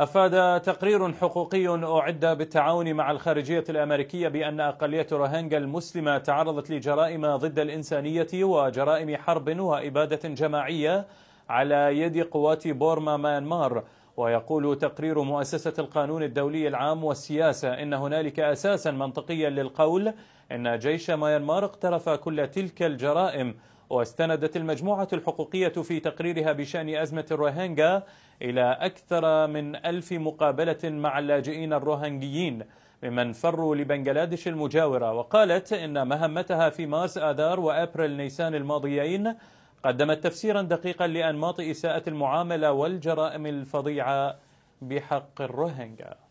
أفاد تقرير حقوقي أعد بالتعاون مع الخارجية الأمريكية بأن أقلية روهينجا المسلمة تعرضت لجرائم ضد الإنسانية وجرائم حرب وإبادة جماعية على يد قوات بورما ميانمار ويقول تقرير مؤسسة القانون الدولي العام والسياسة إن هنالك أساسا منطقيا للقول إن جيش ميانمار اقترف كل تلك الجرائم واستندت المجموعة الحقوقية في تقريرها بشأن أزمة الروهانجا إلى أكثر من ألف مقابلة مع اللاجئين الروهنجيين ممن فروا لبنغلاديش المجاورة وقالت إن مهمتها في مارس آذار وأبريل نيسان الماضيين قدمت تفسيرا دقيقا لأنماط إساءة المعاملة والجرائم الفظيعة بحق الروهانجا